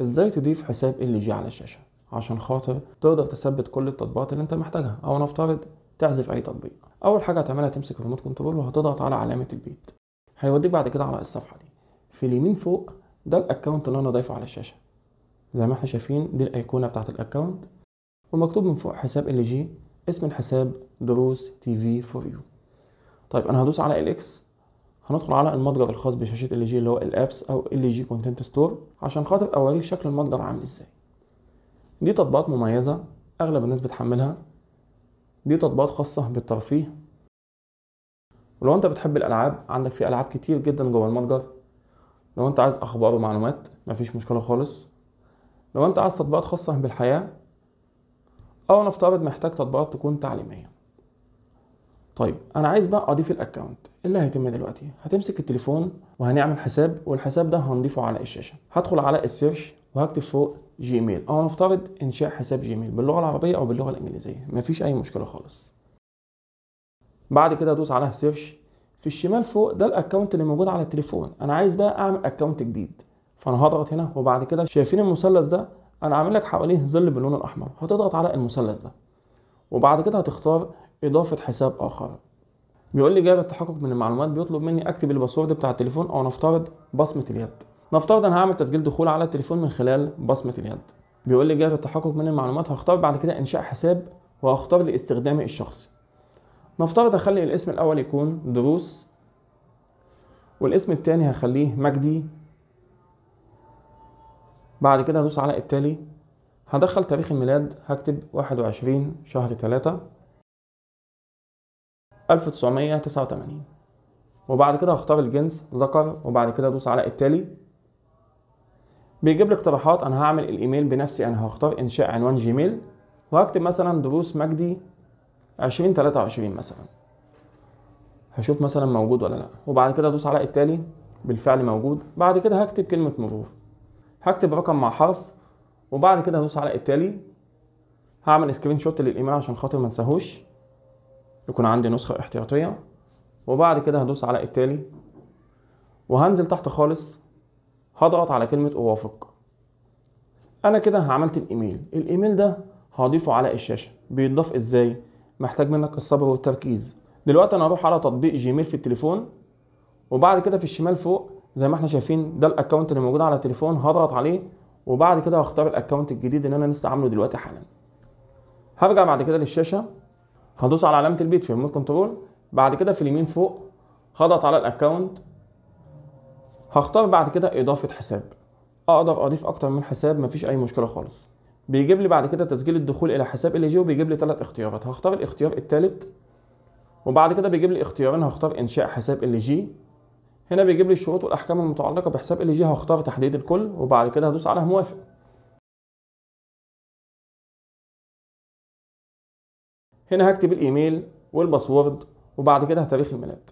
ازاي تضيف حساب ال جي على الشاشه عشان خاطر تقدر تثبت كل التطبيقات اللي انت محتاجها او نفترض تعزف اي تطبيق اول حاجه هتعملها تمسك الريموت كنترول وهتضغط على علامه البيت هيوديك بعد كده على الصفحه دي في اليمين فوق ده الاكونت اللي انا ضايفه على الشاشه زي ما احنا شايفين دي الايقونه بتاعه الاكونت ومكتوب من فوق حساب ال جي اسم الحساب دروس تي في فور يو طيب انا هدوس على الاكس هندخل على المتجر الخاص بشاشه ال جي اللي هو الابس او ال جي كونتنت ستور عشان خاطر اوريك شكل المتجر عامل ازاي دي تطبيقات مميزه اغلب الناس بتحملها دي تطبيقات خاصه بالترفيه ولو انت بتحب الالعاب عندك في العاب كتير جدا جوه المتجر لو انت عايز اخبار ومعلومات مفيش مشكله خالص لو انت عايز تطبيقات خاصه بالحياه او نفترض محتاج تطبيقات تكون تعليميه طيب انا عايز بقى اضيف الاكونت اللي هيتم دلوقتي هتمسك التليفون وهنعمل حساب والحساب ده هنضيفه على الشاشه هدخل على السيرش وهكتب فوق جيميل او نفترض انشاء حساب جيميل باللغه العربيه او باللغه الانجليزيه مفيش اي مشكله خالص بعد كده ادوس على سيرش في الشمال فوق ده الاكونت اللي موجود على التليفون انا عايز بقى اعمل اكونت جديد فانا هضغط هنا وبعد كده شايفين المثلث ده انا عامل لك حواليه ظل باللون الاحمر هتضغط على المثلث ده وبعد كده هتختار اضافه حساب اخر بيقول لي جهاز التحقق من المعلومات بيطلب مني اكتب الباسورد بتاع التليفون او نفترض بصمه اليد نفترض انا هعمل تسجيل دخول على التليفون من خلال بصمه اليد بيقول لي جهاز التحقق من المعلومات هختار بعد كده انشاء حساب وهختار لاستخدامي الشخصي نفترض اخلي الاسم الاول يكون دروس والاسم الثاني هخليه مجدي بعد كده هدوس على التالي هدخل تاريخ الميلاد هكتب 21 شهر 3 1989 وبعد كده هختار الجنس ذكر وبعد كده ادوس على التالي بيجيب لي اقتراحات انا هعمل الايميل بنفسي انا هختار انشاء عنوان جيميل وهكتب مثلا دروس مجدي 2023 مثلا هشوف مثلا موجود ولا لا وبعد كده ادوس على التالي بالفعل موجود بعد كده هكتب كلمة مرور هكتب رقم مع حرف وبعد كده هدوس على التالي هعمل سكرين شوت للايميل عشان خاطر ما انساهوش يكون عندي نسخة احتياطية وبعد كده هدوس على التالي وهنزل تحت خالص هضغط على كلمة أوافق أنا كده عملت الإيميل الإيميل ده هضيفه على الشاشة بيتضاف إزاي؟ محتاج منك الصبر والتركيز دلوقتي أنا هروح على تطبيق جيميل في التليفون وبعد كده في الشمال فوق زي ما احنا شايفين ده الاكونت اللي موجود على التليفون هضغط عليه وبعد كده هختار الاكونت الجديد اللي انا لسه عامله دلوقتي حالا هرجع بعد كده للشاشه هدوس على علامه البيت في ريموت كنترول بعد كده في اليمين فوق هضغط على الاكونت هختار بعد كده اضافه حساب اقدر اضيف اكتر من حساب مفيش اي مشكله خالص بيجيب لي بعد كده تسجيل الدخول الى حساب ال جي وبيجيب لي ثلاث اختيارات هختار الاختيار الثالث وبعد كده بيجيب لي اختيارين هختار انشاء حساب ال جي هنا بيجيب لي الشروط والاحكام المتعلقه بحساب ال جي هختار تحديد الكل وبعد كده هدوس على موافق هنا هكتب الايميل والباسورد وبعد كده تاريخ الميلاد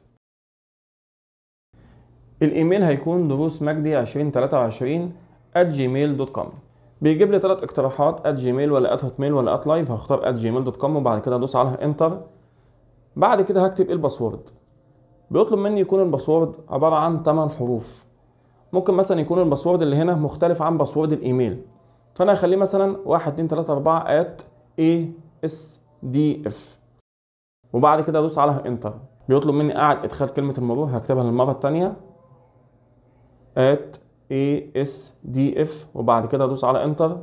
الايميل هيكون دروس مجدي 2023 at gmail.com بيجيب لي ثلاث اقتراحات at gmail ولا at hotmail ولا at live هختار at gmail.com وبعد كده ادوس على انتر بعد كده هكتب الباسورد بيطلب مني يكون الباسورد عبارة عن 8 حروف ممكن مثلا يكون الباسورد اللي هنا مختلف عن باسورد الايميل فانا هخليه مثلا 1 2 3 4 at a s دي اف وبعد كده ادوس على انتر بيطلب مني اعد ادخال كلمه المرور هكتبها للمره الثانيه ات اي اس دي اف وبعد كده ادوس على انتر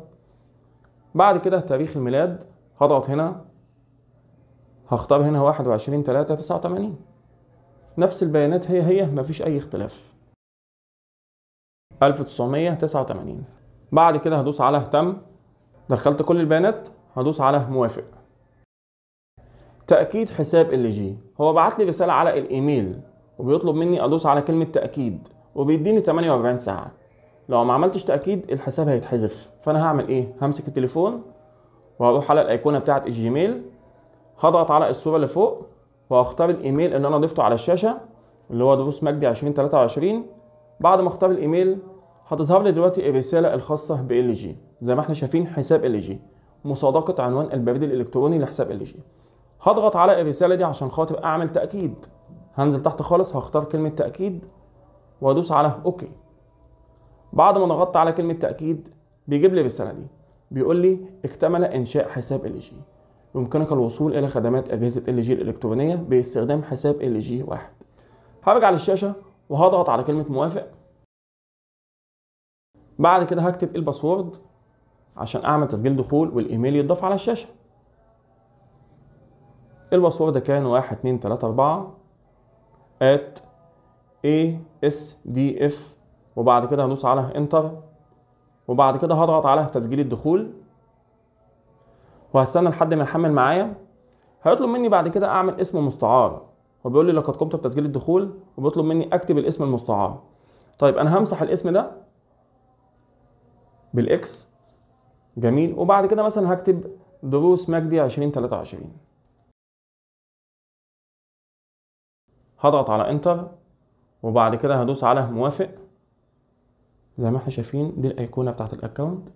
بعد كده تاريخ الميلاد هضغط هنا هختار هنا 21 3 89 نفس البيانات هي هي مفيش اي اختلاف 1989 بعد كده هدوس على تم دخلت كل البيانات هدوس على موافق تاكيد حساب ال جي هو بعت لي رساله على الايميل وبيطلب مني ادوس على كلمه تاكيد وبيديني 48 ساعه لو ما عملتش تاكيد الحساب هيتحذف فانا هعمل ايه همسك التليفون وهروح على الايقونه بتاعه الجيميل هضغط على الصوره اللي فوق وهختار الايميل اللي انا ضفته على الشاشه اللي هو دروس مجدي 2023 بعد ما اختار الايميل هتظهر لي دلوقتي الرساله الخاصه بال جي زي ما احنا شايفين حساب ال جي مصادقه عنوان البريد الالكتروني لحساب ال جي هضغط على الرساله دي عشان خاطر اعمل تاكيد هنزل تحت خالص هختار كلمه تاكيد وادوس على اوكي بعد ما ضغطت على كلمه تاكيد بيجيب لي الرساله دي بيقول لي اكتمل انشاء حساب ال جي يمكنك الوصول الى خدمات اجهزه ال جي الالكترونيه باستخدام حساب ال جي واحد هرجع للشاشه وهضغط على كلمه موافق بعد كده هكتب الباسورد عشان اعمل تسجيل دخول والايميل يتضاف على الشاشه الباسورد كان 1 2 3 4 at asdf وبعد كده هدوس على انتر وبعد كده هضغط على تسجيل الدخول وهستنى لحد ما يحمل معايا هيطلب مني بعد كده اعمل اسم مستعار وبيقول لي لقد قمت بتسجيل الدخول وبيطلب مني اكتب الاسم المستعار طيب انا همسح الاسم ده بالاكس جميل وبعد كده مثلا هكتب دروس مجدي 2023 هضغط على انتر وبعد كده هدوس على موافق زي ما احنا شايفين دي الايقونه بتاعت الاكونت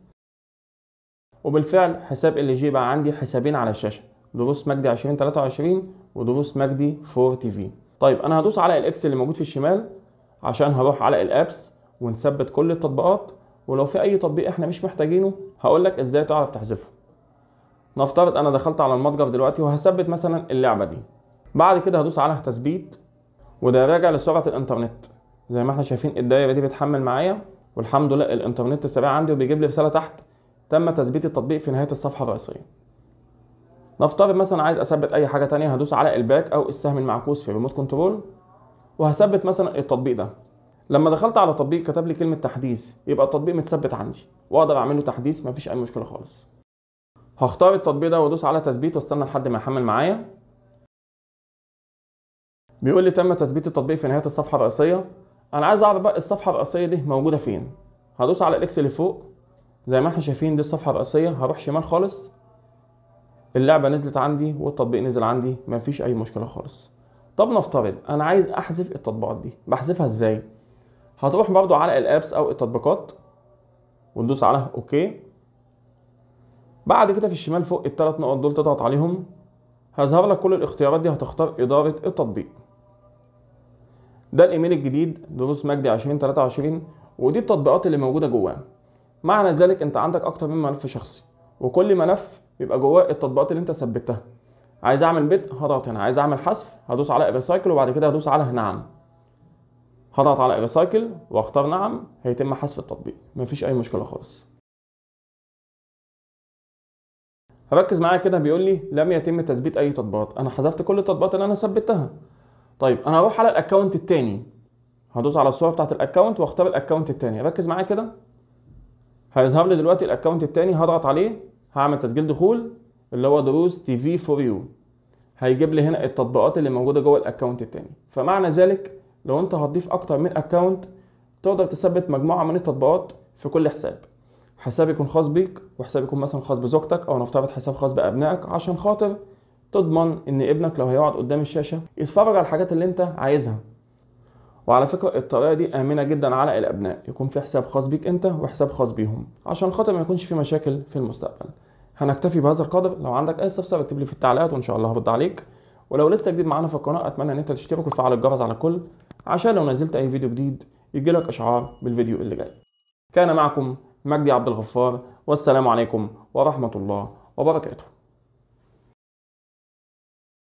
وبالفعل حساب ال جي بقى عندي حسابين على الشاشه دروس مجدي 2023 ودروس مجدي 4 تي في طيب انا هدوس على الاكس اللي موجود في الشمال عشان هروح على الابس ونثبت كل التطبيقات ولو في اي تطبيق احنا مش محتاجينه هقول لك ازاي تعرف تحذفه نفترض انا دخلت على المتجر دلوقتي وهثبت مثلا اللعبه دي بعد كده هدوس على تثبيت وده راجع لسرعه الانترنت زي ما احنا شايفين الدايره دي بتحمل معايا والحمد لله الانترنت سريع عندي وبيجيب لي رساله تحت تم تثبيت التطبيق في نهايه الصفحه الرئيسيه نفترض مثلا عايز اثبت اي حاجه تانية هدوس على الباك او السهم المعكوس في الريموت كنترول وهثبت مثلا التطبيق ده لما دخلت على التطبيق كتب لي كلمه تحديث يبقى التطبيق متثبت عندي واقدر اعمل له تحديث مفيش اي مشكله خالص هختار التطبيق ده وادوس على تثبيت واستنى لحد ما يحمل معايا بيقول لي تم تثبيت التطبيق في نهايه الصفحه الرئيسيه انا عايز اعرف بقى الصفحه الرئيسيه دي موجوده فين هدوس على الاكس اللي فوق زي ما احنا شايفين دي الصفحه الرئيسيه هروح شمال خالص اللعبه نزلت عندي والتطبيق نزل عندي مفيش اي مشكله خالص طب نفترض انا عايز احذف التطبيقات دي بحذفها ازاي هتروح برضو على الابس او التطبيقات وتدوس على اوكي بعد كده في الشمال فوق التلات نقط دول تضغط عليهم هيظهر لك كل الاختيارات دي هتختار اداره التطبيق ده الايميل الجديد دروس مجدي 2023 ودي التطبيقات اللي موجوده جواه معنى ذلك انت عندك اكتر من ملف شخصي وكل ملف بيبقى جواه التطبيقات اللي انت ثبتها عايز اعمل بيت هضغط هنا عايز اعمل حذف هدوس على ريسايكل وبعد كده هدوس على نعم هضغط على ريسايكل واختار نعم هيتم حذف التطبيق مفيش اي مشكله خالص ركز معايا كده بيقول لي لم يتم تثبيت اي تطبيقات انا حذفت كل التطبيقات اللي انا ثبتها طيب انا هروح على الاكونت الثاني هدوس على الصوره بتاعت الاكونت واختار الاكونت الثاني ركز معايا كده هيظهر لي دلوقتي الاكونت الثاني هضغط عليه هعمل تسجيل دخول اللي هو دروس تي في فور يو هيجيب لي هنا التطبيقات اللي موجوده جوه الاكونت الثاني فمعنى ذلك لو انت هتضيف اكتر من اكونت تقدر تثبت مجموعه من التطبيقات في كل حساب حساب يكون خاص بيك وحساب يكون مثلا خاص بزوجتك او نفترض حساب خاص بابنائك عشان خاطر تضمن ان ابنك لو هيقعد قدام الشاشه يتفرج على الحاجات اللي انت عايزها وعلى فكره الطريقه دي امنه جدا على الابناء يكون في حساب خاص بيك انت وحساب خاص بيهم عشان خاطر ما يكونش في مشاكل في المستقبل هنكتفي بهذا القدر لو عندك اي استفسار اكتب لي في التعليقات وان شاء الله هرد عليك ولو لسه جديد معانا في القناه اتمنى ان انت تشترك وتفعل الجرس على كل عشان لو نزلت اي فيديو جديد يجيلك اشعار بالفيديو اللي جاي كان معكم مجدي عبد الغفار والسلام عليكم ورحمه الله وبركاته